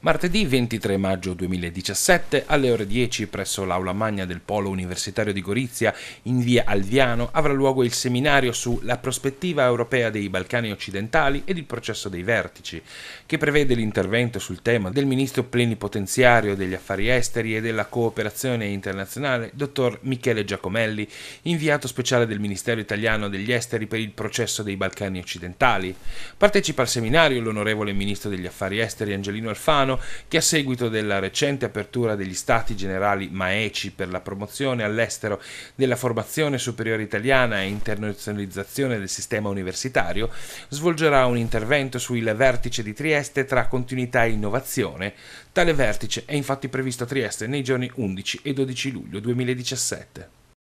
Martedì 23 maggio 2017 alle ore 10 presso l'Aula Magna del Polo Universitario di Gorizia in via Alviano avrà luogo il seminario su La prospettiva europea dei Balcani occidentali ed il processo dei vertici, che prevede l'intervento sul tema del ministro plenipotenziario degli affari esteri e della cooperazione internazionale, dottor Michele Giacomelli, inviato speciale del Ministero italiano degli esteri per il processo dei Balcani occidentali. Partecipa al seminario l'onorevole ministro degli affari esteri Angelino Alfano Milano che a seguito della recente apertura degli Stati Generali Maeci per la promozione all'estero della formazione superiore italiana e internazionalizzazione del sistema universitario, svolgerà un intervento sul vertice di Trieste tra continuità e innovazione. Tale vertice è infatti previsto a Trieste nei giorni 11 e 12 luglio 2017.